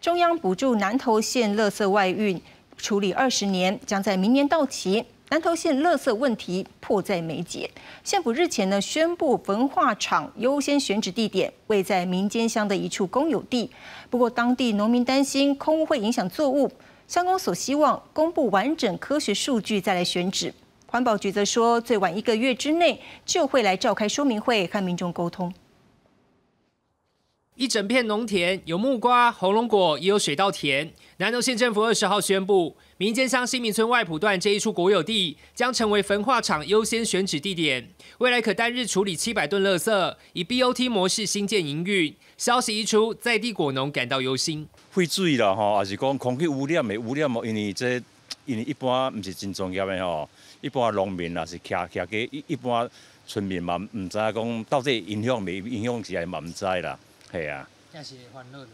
中央补助南投县垃圾外运处理二十年将在明年到期，南投县垃圾问题迫在眉睫。县府日前呢宣布焚化厂优先选址地点位在民间乡的一处公有地，不过当地农民担心空污会影响作物。乡公所希望公布完整科学数据再来选址，环保局则说最晚一个月之内就会来召开说明会和民众沟通。一整片农田有木瓜、红龙果，也有水稻田。南投县政府二十号宣布，民间乡新民村外埔段这一处国有地将成为焚化厂优先选址地点，未来可单日处理七百吨垃圾，以 BOT 模式新建营运。消息一出，在地果农感到忧心，废水啦，吼，还是讲空气污染的污染哦，因为这因为一般不是真专业的吼，一般农民啦是徛徛给一一般村民嘛唔知讲到底影响没影响起来嘛唔知啦。系啊，也是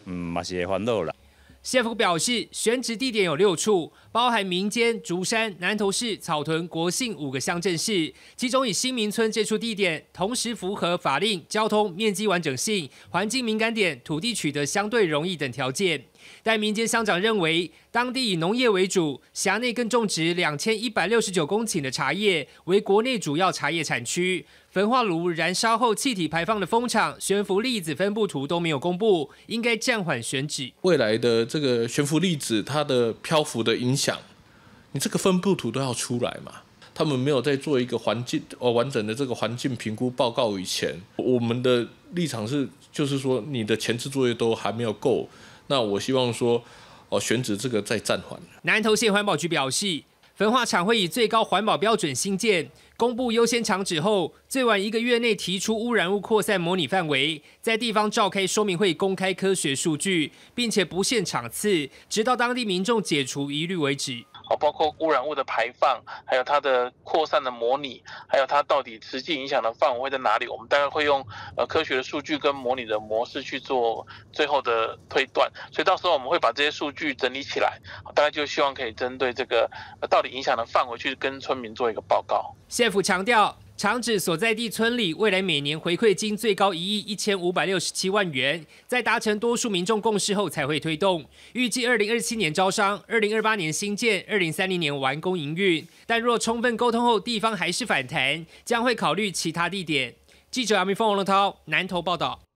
嗯，嘛是欢乐啦。谢府表示，选址地点有六处，包含民间竹山、南投市、草屯、国姓五个乡镇市，其中以新民村这处地点，同时符合法令、交通、面积完整性、环境敏感点、土地取得相对容易等条件。但民间乡长认为，当地以农业为主，辖内更种植两千一百六十九公顷的茶叶，为国内主要茶叶产区。焚化炉燃烧后气体排放的风场悬浮粒子分布图都没有公布，应该暂缓选址。未来的这个悬浮粒子它的漂浮的影响，你这个分布图都要出来嘛？他们没有在做一个环境哦完整的这个环境评估报告以前，我们的立场是，就是说你的前置作业都还没有够。那我希望说，哦，选址这个再暂缓。南投县环保局表示，焚化厂会以最高环保标准新建，公布优先厂址后，最晚一个月内提出污染物扩散模拟范围，在地方召开说明会，公开科学数据，并且不限场次，直到当地民众解除疑虑为止。哦，包括污染物的排放，还有它的扩散的模拟。还有它到底实际影响的范围会在哪里？我们大概会用呃科学的数据跟模拟的模式去做最后的推断，所以到时候我们会把这些数据整理起来，大概就希望可以针对这个到底影响的范围去跟村民做一个报告。谢府强调。厂址所在地村里未来每年回馈金最高一亿一千五百六十七万元，在达成多数民众共识后才会推动。预计二零二七年招商，二零二八年新建，二零三零年完工营运。但若充分沟通后地方还是反弹，将会考虑其他地点。记者阿明凤王龙涛南投报道。